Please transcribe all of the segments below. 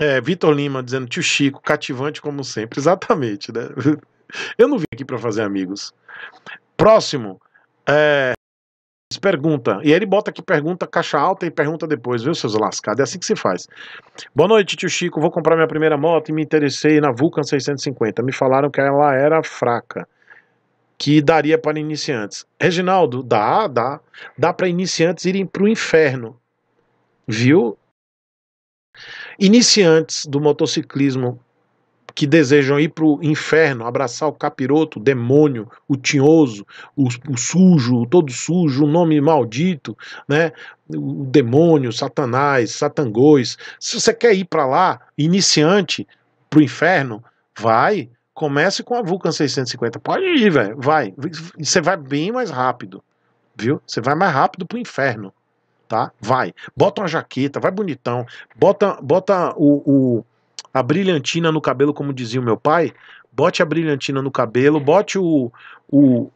É, Vitor Lima dizendo, tio Chico, cativante como sempre. Exatamente, né? Eu não vim aqui para fazer amigos. Próximo. É, pergunta. E aí ele bota aqui pergunta caixa alta e pergunta depois, viu, seus lascados? É assim que se faz. Boa noite, tio Chico. Vou comprar minha primeira moto e me interessei na Vulcan 650. Me falaram que ela era fraca. Que daria para iniciantes. Reginaldo, dá, dá. Dá para iniciantes irem para o inferno. Viu? Iniciantes do motociclismo que desejam ir para o inferno, abraçar o capiroto, o demônio, o tinhoso, o, o sujo, o todo sujo, o nome maldito, né? o demônio, satanás, satangões. Se você quer ir para lá, iniciante, para o inferno, vai, comece com a Vulcan 650. Pode ir, velho, vai. Você vai bem mais rápido, viu? Você vai mais rápido para o inferno tá? Vai. Bota uma jaqueta, vai bonitão. Bota, bota o, o a brilhantina no cabelo, como dizia o meu pai. Bote a brilhantina no cabelo, bote o, o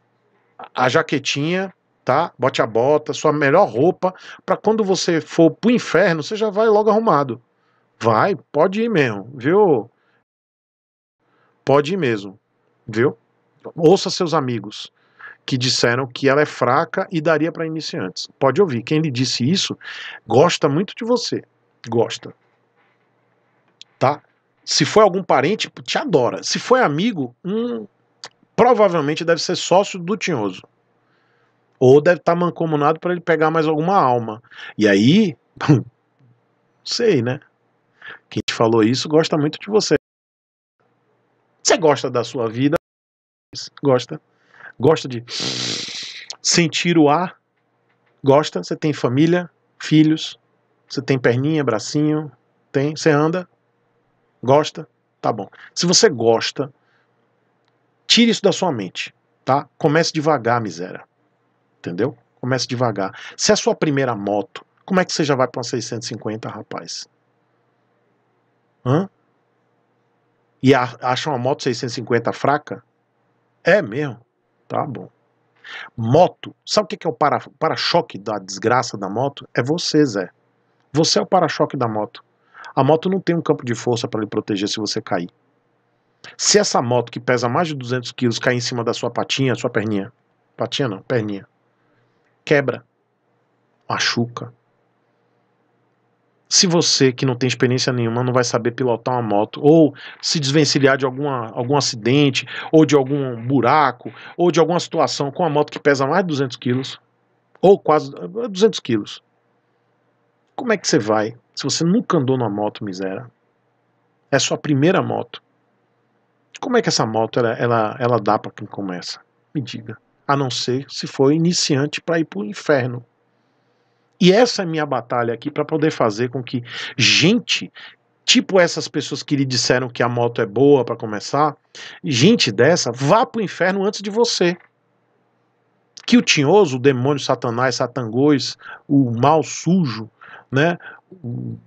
a jaquetinha, tá? Bote a bota, sua melhor roupa, para quando você for pro inferno, você já vai logo arrumado. Vai, pode ir mesmo, viu? Pode ir mesmo, viu? Ouça seus amigos que disseram que ela é fraca e daria para iniciantes. Pode ouvir, quem lhe disse isso gosta muito de você. Gosta. Tá? Se foi algum parente, te adora. Se foi amigo, hum, provavelmente deve ser sócio do Tinhoso. Ou deve estar tá mancomunado para ele pegar mais alguma alma. E aí, hum, sei, né? Quem te falou isso gosta muito de você. Você gosta da sua vida? Gosta gosta de sentir o ar, gosta, você tem família, filhos, você tem perninha, bracinho, tem, você anda, gosta, tá bom. Se você gosta, tire isso da sua mente, tá? Comece devagar, miséria. Entendeu? Comece devagar. Se é a sua primeira moto, como é que você já vai para uma 650, rapaz? Hã? E a, acha uma moto 650 fraca? É mesmo. Tá bom. Moto. Sabe o que é o para-choque para da desgraça da moto? É você, Zé. Você é o para-choque da moto. A moto não tem um campo de força para lhe proteger se você cair. Se essa moto que pesa mais de 200 quilos cair em cima da sua patinha, sua perninha, patinha não, perninha, quebra, machuca, se você que não tem experiência nenhuma não vai saber pilotar uma moto ou se desvencilhar de alguma, algum acidente ou de algum buraco ou de alguma situação com uma moto que pesa mais de 200 quilos ou quase 200 eh, quilos, como é que você vai se você nunca andou numa moto miséria? É sua primeira moto. Como é que essa moto ela, ela, ela dá para quem começa? Me diga. A não ser se for iniciante para ir para o inferno. E essa é minha batalha aqui para poder fazer com que gente, tipo essas pessoas que lhe disseram que a moto é boa para começar, gente dessa vá pro inferno antes de você. Que o tinhoso, o demônio, satanás, satangôs, o mal sujo, né? O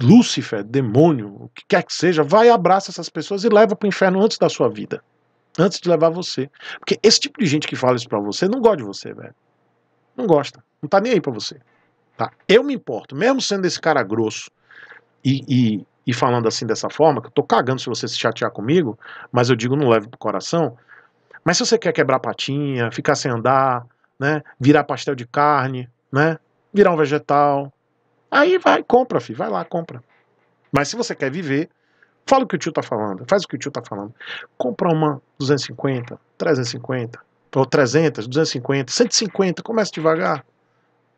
Lúcifer, demônio, o que quer que seja, vai abraça essas pessoas e leva pro inferno antes da sua vida. Antes de levar você. Porque esse tipo de gente que fala isso pra você não gosta de você, velho. Não gosta. Não tá nem aí pra você. Tá? Eu me importo, mesmo sendo esse cara grosso e, e, e, falando assim dessa forma, que eu tô cagando se você se chatear comigo, mas eu digo não leve pro coração. Mas se você quer quebrar patinha, ficar sem andar, né? Virar pastel de carne, né? Virar um vegetal. Aí vai, compra, filho. Vai lá, compra. Mas se você quer viver, fala o que o tio tá falando. Faz o que o tio tá falando. Compra uma 250, 350, ou 300, 250, 150, começa devagar.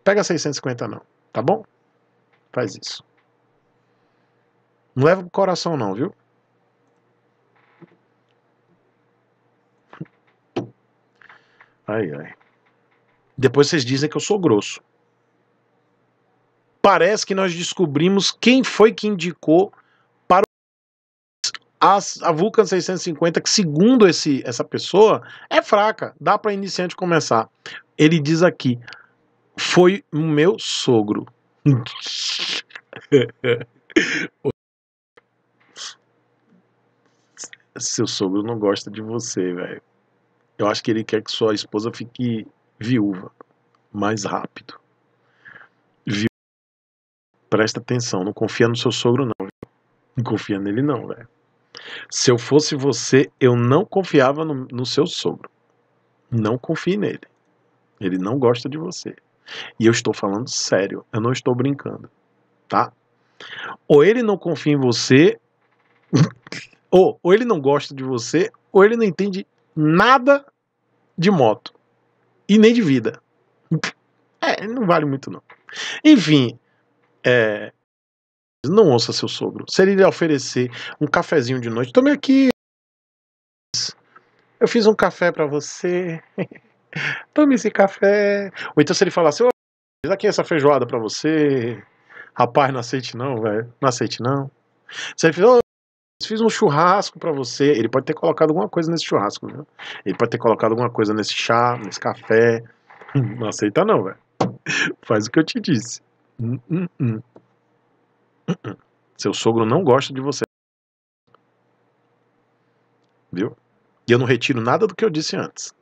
Pega 650 não, tá bom? Faz isso. Não leva pro coração não, viu? Ai, ai. Depois vocês dizem que eu sou grosso. Parece que nós descobrimos quem foi que indicou as, a Vulcan 650, que segundo esse, essa pessoa, é fraca, dá para iniciante começar. Ele diz aqui: foi o meu sogro. Seu sogro não gosta de você, velho. Eu acho que ele quer que sua esposa fique viúva mais rápido. Viúva. Presta atenção, não confia no seu sogro, não. Não confia nele, não, velho. Se eu fosse você, eu não confiava no, no seu sogro. Não confie nele. Ele não gosta de você. E eu estou falando sério, eu não estou brincando, tá? Ou ele não confia em você, ou, ou ele não gosta de você, ou ele não entende nada de moto e nem de vida. É, não vale muito não. Enfim, é, não ouça seu sogro. Se ele lhe oferecer um cafezinho de noite, tome aqui. Eu fiz um café para você. tome esse café. Ou então se ele falar assim, oh, fiz aqui essa feijoada para você. Rapaz, não aceite não, velho. Não aceite não. Se ele fizer, oh, fiz um churrasco para você. Ele pode ter colocado alguma coisa nesse churrasco, viu? Né? Ele pode ter colocado alguma coisa nesse chá, nesse café. Não aceita não, velho. Faz o que eu te disse. Hum, hum, hum. Uh -uh. Seu sogro não gosta de você. Viu? E eu não retiro nada do que eu disse antes.